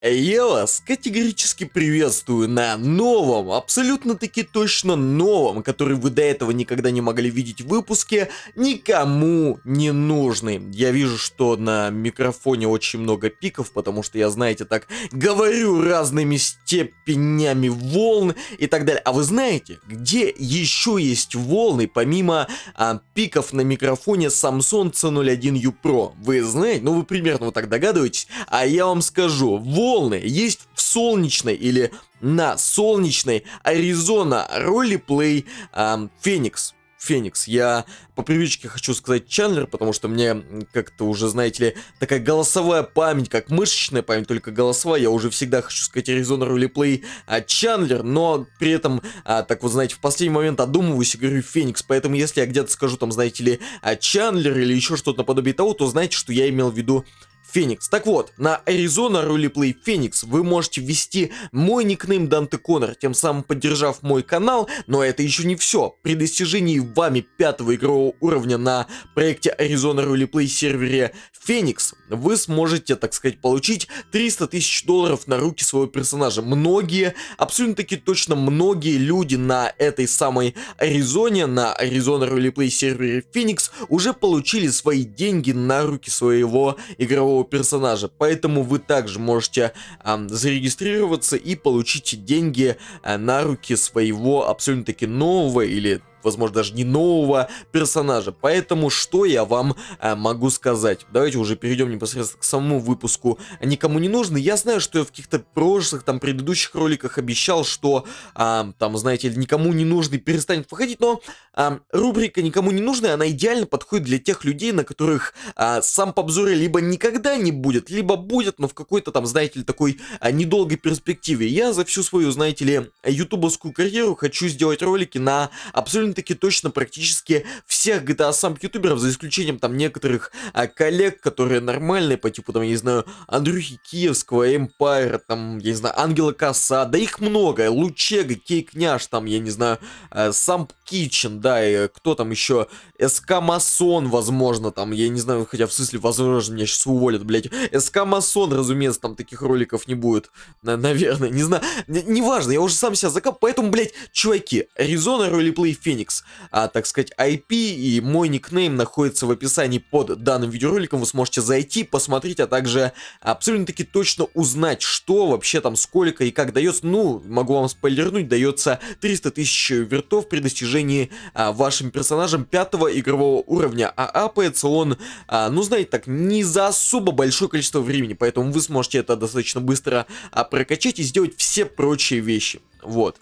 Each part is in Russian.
А я вас категорически приветствую на новом, абсолютно таки точно новом, который вы до этого никогда не могли видеть в выпуске, никому не нужный. Я вижу, что на микрофоне очень много пиков, потому что я, знаете, так говорю разными степенями волн и так далее. А вы знаете, где еще есть волны, помимо а, пиков на микрофоне Samsung C01U Pro? Вы знаете, ну вы примерно вот так догадываетесь, а я вам скажу, вот волны есть в солнечной или на солнечной Аризона ролеплей эм, Феникс. Феникс. Я по привычке хочу сказать Чандлер, потому что мне как-то уже, знаете ли, такая голосовая память, как мышечная память, только голосовая. Я уже всегда хочу сказать Аризона Roleplay а, Чандлер, но при этом, а, так вот, знаете, в последний момент одумываюсь и говорю Феникс. Поэтому если я где-то скажу там, знаете ли, а, Чандлер или еще что-то наподобие того, то знаете, что я имел в виду Феникс. Так вот, на Arizona Roleplay Феникс вы можете ввести мой никнейм Данте Коннор, тем самым поддержав мой канал, но это еще не все. При достижении вами пятого игрового уровня на проекте Arizona Roleplay сервере Феникс, вы сможете, так сказать, получить 300 тысяч долларов на руки своего персонажа. Многие, абсолютно таки точно многие люди на этой самой Аризоне, на Arizona Roleplay сервере Феникс уже получили свои деньги на руки своего игрового нового персонажа. Поэтому вы также можете а, зарегистрироваться и получить деньги а, на руки своего абсолютно-таки нового или возможно, даже не нового персонажа. Поэтому что я вам э, могу сказать? Давайте уже перейдем непосредственно к самому выпуску «Никому не нужны». Я знаю, что я в каких-то прошлых, там, предыдущих роликах обещал, что, э, там, знаете, «Никому не нужны» перестанет выходить, но э, рубрика «Никому не нужная, она идеально подходит для тех людей, на которых э, сам Побзуре либо никогда не будет, либо будет, но в какой-то, там, знаете ли, такой э, недолгой перспективе. Я за всю свою, знаете ли, ютубовскую карьеру хочу сделать ролики на абсолютно довольно-таки точно практически всех GTA сам ютуберов, за исключением там некоторых а, коллег, которые нормальные, по типу там, я не знаю, Андрюхи Киевского, Эмпайра, там, я не знаю, Ангела Коса, да их много, Лучега, Княж, там, я не знаю, а, Самп Кичен, да, и э, кто там еще, СК Масон, возможно, там, я не знаю, хотя в смысле, возможно, меня сейчас уволят, блядь, СК Масон, разумеется, там таких роликов не будет, на наверное, не знаю, неважно, я уже сам себя закап, поэтому, блядь, чуваки, Аризона, Ролеплей, Феникс, Феникс, а, так сказать, IP, и мой никнейм находится в описании под данным видеороликом, вы сможете зайти, посмотреть, а также абсолютно-таки точно узнать, что вообще там, сколько и как дается. Ну, могу вам спойлернуть, дается 300 тысяч вертов при достижении а, вашим персонажем пятого игрового уровня, а апается он, а, ну, знаете так, не за особо большое количество времени, поэтому вы сможете это достаточно быстро а, прокачать и сделать все прочие вещи. Вот.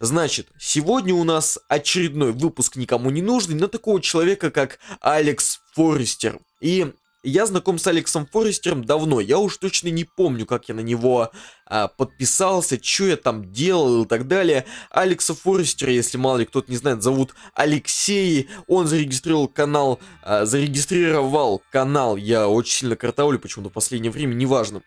Значит, сегодня у нас очередной выпуск никому не нужный на такого человека, как Алекс Форестер. И я знаком с Алексом Форестером давно, я уж точно не помню, как я на него а, подписался, что я там делал и так далее. Алекса Форестера, если мало ли кто-то не знает, зовут Алексей, он зарегистрировал канал, а, зарегистрировал канал, я очень сильно картавлю почему-то в последнее время, неважно.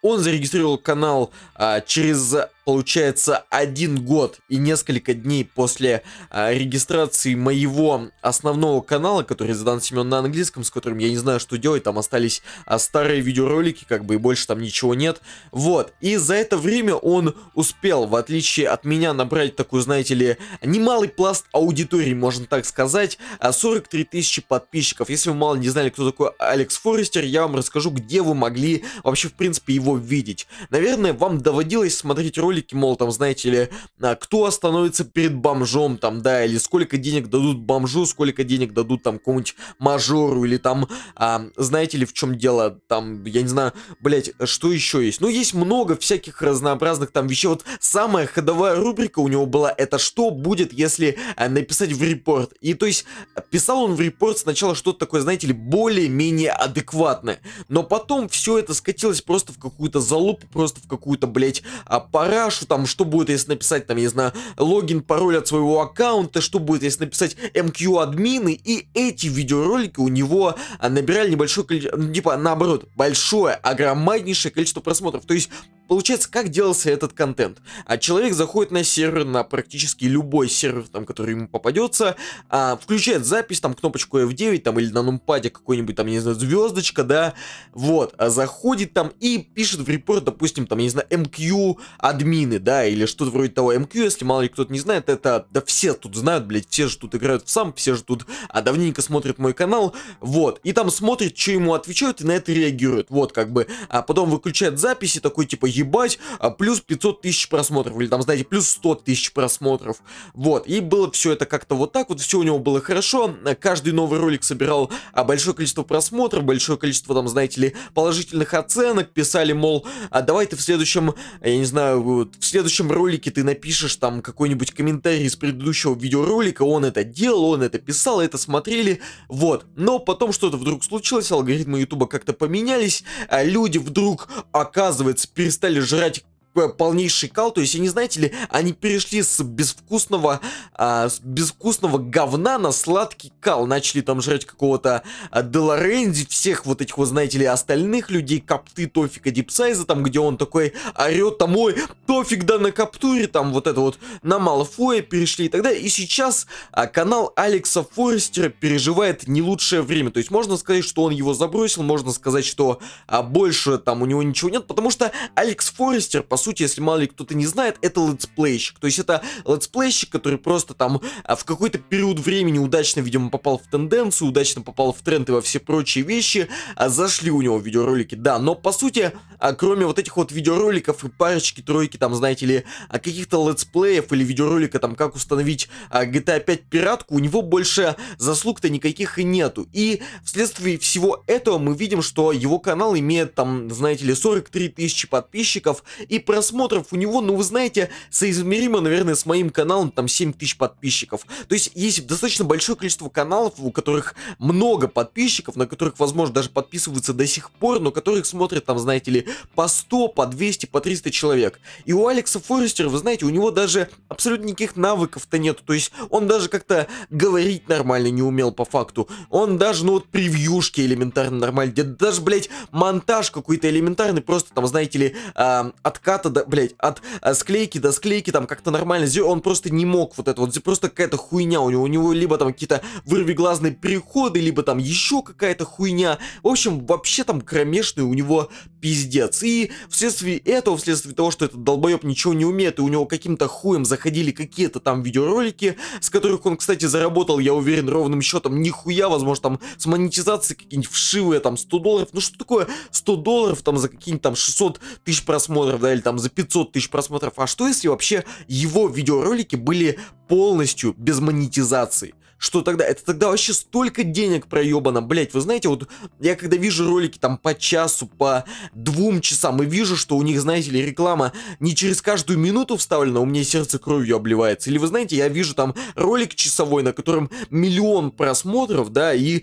Он зарегистрировал канал а, через получается, один год и несколько дней после э, регистрации моего основного канала, который задан Семен на английском, с которым я не знаю, что делать, там остались э, старые видеоролики, как бы и больше там ничего нет. Вот, и за это время он успел, в отличие от меня, набрать такую, знаете ли, немалый пласт аудитории, можно так сказать, 43 а, тысячи подписчиков. Если вы мало не знали, кто такой Алекс Форестер, я вам расскажу, где вы могли вообще, в принципе, его видеть. Наверное, вам доводилось смотреть ролики ролики, мол, там, знаете ли, а, кто остановится перед бомжом, там, да, или сколько денег дадут бомжу, сколько денег дадут, там, какому-нибудь мажору, или там, а, знаете ли, в чем дело, там, я не знаю, блять, что еще есть? Ну, есть много всяких разнообразных там вещей. Вот самая ходовая рубрика у него была, это что будет, если а, написать в репорт. И, то есть, писал он в репорт сначала что-то такое, знаете ли, более-менее адекватное. Но потом все это скатилось просто в какую-то залупу, просто в какую-то, блять, а, пора кашу, там, что будет, если написать, там, я не знаю, логин, пароль от своего аккаунта, что будет, если написать MQ-админы, и эти видеоролики у него а, набирали небольшое количество, ну, типа, наоборот, большое, огромнейшее количество просмотров, то есть Получается, как делался этот контент? А человек заходит на сервер, на практически любой сервер, там, который ему попадется, а, включает запись, там, кнопочку F9, там, или на нумпаде какой-нибудь, там, не знаю, звездочка, да, вот, а заходит там и пишет в репорт, допустим, там, я не знаю, MQ эм админы, да, или что-то вроде того, MQ, эм если мало ли кто-то не знает, это, да все тут знают, блядь, все же тут играют в сам, все же тут а, давненько смотрят мой канал, вот, и там смотрит, что ему отвечают, и на это реагирует, вот, как бы, а потом выключает записи, такой, типа, ебать, а плюс 500 тысяч просмотров, или там, знаете, плюс 100 тысяч просмотров. Вот, и было все это как-то вот так вот, все у него было хорошо, каждый новый ролик собирал а, большое количество просмотров, большое количество, там, знаете ли, положительных оценок, писали, мол, а давай ты в следующем, я не знаю, вот, в следующем ролике ты напишешь там какой-нибудь комментарий из предыдущего видеоролика, он это делал, он это писал, это смотрели, вот. Но потом что-то вдруг случилось, алгоритмы ютуба как-то поменялись, а люди вдруг, оказывается, перестали перестали жрать полнейший кал. То есть, они, знаете ли, они перешли с безвкусного, а, с безвкусного говна на сладкий кал. Начали там жрать какого-то а, Делоренди, всех вот этих, вот, знаете ли, остальных людей, копты Тофика Дипсайза, там, где он такой орет, там, ой, Тофик, да, на каптуре, там, вот это вот, на Малфоя перешли и так далее. И сейчас а, канал Алекса Форестера переживает не лучшее время. То есть, можно сказать, что он его забросил, можно сказать, что а, больше там у него ничего нет, потому что Алекс Форестер, по сути, сути, если мало ли кто-то не знает, это летсплейщик. То есть это летсплейщик, который просто там а, в какой-то период времени удачно, видимо, попал в тенденцию, удачно попал в тренд и во все прочие вещи, а зашли у него видеоролики, да, но по сути, а, кроме вот этих вот видеороликов и парочки, тройки, там, знаете ли, а, каких-то летсплеев или видеоролика, там, как установить GTA 5 пиратку, у него больше заслуг-то никаких и нету, и вследствие всего этого мы видим, что его канал имеет там, знаете ли, 43 тысячи подписчиков и про просмотров у него, ну вы знаете, соизмеримо, наверное, с моим каналом, там 7 тысяч подписчиков. То есть есть достаточно большое количество каналов, у которых много подписчиков, на которых, возможно, даже подписываются до сих пор, но которых смотрят там, знаете ли, по 100, по 200, по 300 человек. И у Алекса Форестера, вы знаете, у него даже абсолютно никаких навыков-то нету, то есть он даже как-то говорить нормально не умел по факту. Он даже, ну вот, превьюшки элементарно нормально, даже, блядь, монтаж какой-то элементарный, просто там, знаете ли, э, откат отката, до, блядь, от а, склейки до склейки, там как-то нормально, он просто не мог вот это вот, просто какая-то хуйня у него, у него либо там какие-то вырвиглазные переходы, либо там еще какая-то хуйня, в общем, вообще там кромешный у него пиздец, и вследствие этого, вследствие того, что этот долбоеб ничего не умеет, и у него каким-то хуем заходили какие-то там видеоролики, с которых он, кстати, заработал, я уверен, ровным счетом нихуя, возможно, там с монетизации какие-нибудь вшивые, там, 100 долларов, ну что такое 100 долларов, там, за какие-нибудь там 600 тысяч просмотров, да, или там там за 500 тысяч просмотров, а что если вообще его видеоролики были полностью без монетизации? Что тогда? Это тогда вообще столько денег проебано, блять, вы знаете, вот я когда вижу ролики там по часу, по двум часам, и вижу, что у них, знаете ли, реклама не через каждую минуту вставлена, у меня сердце кровью обливается, или вы знаете, я вижу там ролик часовой, на котором миллион просмотров, да, и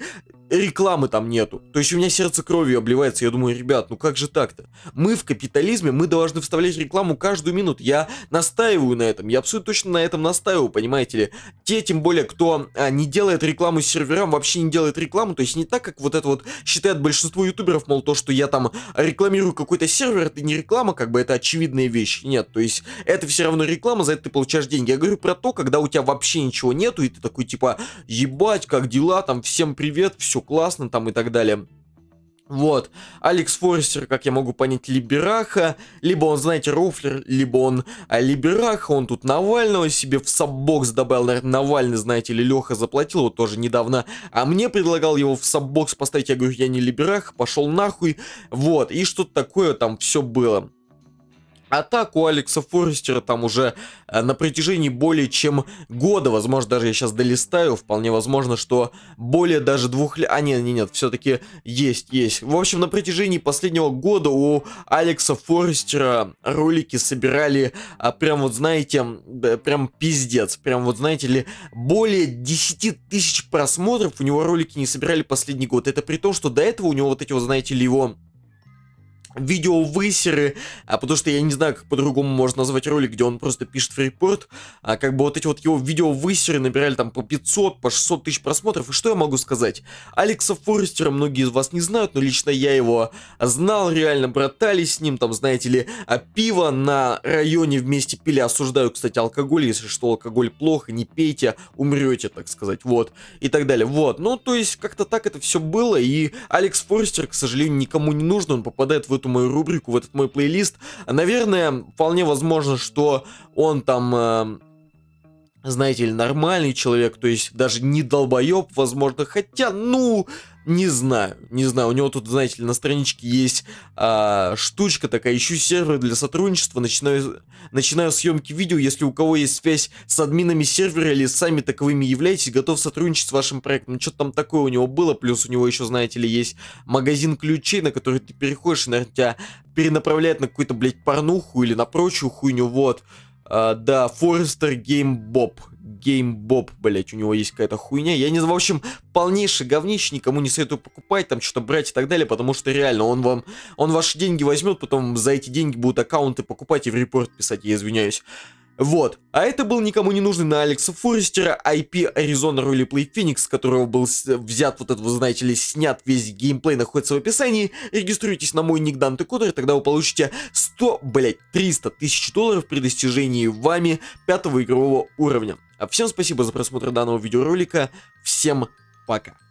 рекламы там нету. То есть у меня сердце кровью обливается. Я думаю, ребят, ну как же так-то? Мы в капитализме, мы должны вставлять рекламу каждую минуту. Я настаиваю на этом. Я абсолютно точно на этом настаиваю, понимаете ли. Те, тем более, кто а, не делает рекламу серверам, вообще не делает рекламу. То есть не так, как вот это вот считает большинство ютуберов, мол, то, что я там рекламирую какой-то сервер, это не реклама, как бы это очевидная вещь. Нет, то есть это все равно реклама, за это ты получаешь деньги. Я говорю про то, когда у тебя вообще ничего нету, и ты такой типа, ебать, как дела, там, всем привет, все все классно там и так далее. Вот. Алекс Форестер, как я могу понять, либераха. Либо он, знаете, рофлер, либо он а, либераха. Он тут Навального себе в саббокс добавил. Наверное, Навальный, знаете или Леха заплатил вот тоже недавно. А мне предлагал его в саббокс поставить. Я говорю, я не либераха, пошел нахуй. Вот. И что-то такое там все было атаку Алекса Форестера там уже э, на протяжении более чем года, возможно, даже я сейчас долистаю, вполне возможно, что более даже двух лет, а нет, нет, нет, все-таки есть, есть. В общем, на протяжении последнего года у Алекса Форестера ролики собирали, а, прям вот знаете, прям пиздец, прям вот знаете ли, более 10 тысяч просмотров у него ролики не собирали последний год, это при том, что до этого у него вот эти вот, знаете ли, его видеовысеры, а потому что я не знаю, как по-другому можно назвать ролик, где он просто пишет в фрипорт, а как бы вот эти вот его видеовысеры набирали там по 500, по 600 тысяч просмотров, и что я могу сказать? Алекса Форестера многие из вас не знают, но лично я его знал, реально братались с ним, там, знаете ли, а пиво на районе вместе пили, осуждаю, кстати, алкоголь, если что, алкоголь плохо, не пейте, умрете, так сказать, вот, и так далее, вот, ну, то есть, как-то так это все было, и Алекс Форестер, к сожалению, никому не нужен, он попадает в эту эту мою рубрику, в этот мой плейлист. Наверное, вполне возможно, что он там... Э, знаете ли, нормальный человек, то есть даже не долбоеб, возможно, хотя, ну, не знаю, не знаю. У него тут, знаете ли, на страничке есть а, штучка такая, ищу сервер для сотрудничества, начинаю, начинаю съемки видео. Если у кого есть связь с админами сервера или сами таковыми являетесь, готов сотрудничать с вашим проектом. Ну, Что-то там такое у него было, плюс у него еще, знаете ли, есть магазин ключей, на который ты переходишь, и, наверное, тебя перенаправляет на какую-то, блядь, порнуху или на прочую хуйню, вот. Uh, да, Forrester Game Bob. GameBob, блять, у него есть какая-то хуйня. Я не знаю, в общем, полнейший говнич, никому не советую покупать, там что-то брать и так далее, потому что реально он вам, он ваши деньги возьмет, потом за эти деньги будут аккаунты покупать и в репорт писать, я извиняюсь. Вот. А это был никому не нужный на Алекса Форестера IP Arizona Roleplay Phoenix, с которого был взят вот этот, знаете ли, снят весь геймплей, находится в описании. Регистрируйтесь на мой ник Данте Кодер, тогда вы получите 100, блять, 300 тысяч долларов при достижении вами пятого игрового уровня. А всем спасибо за просмотр данного видеоролика, всем пока.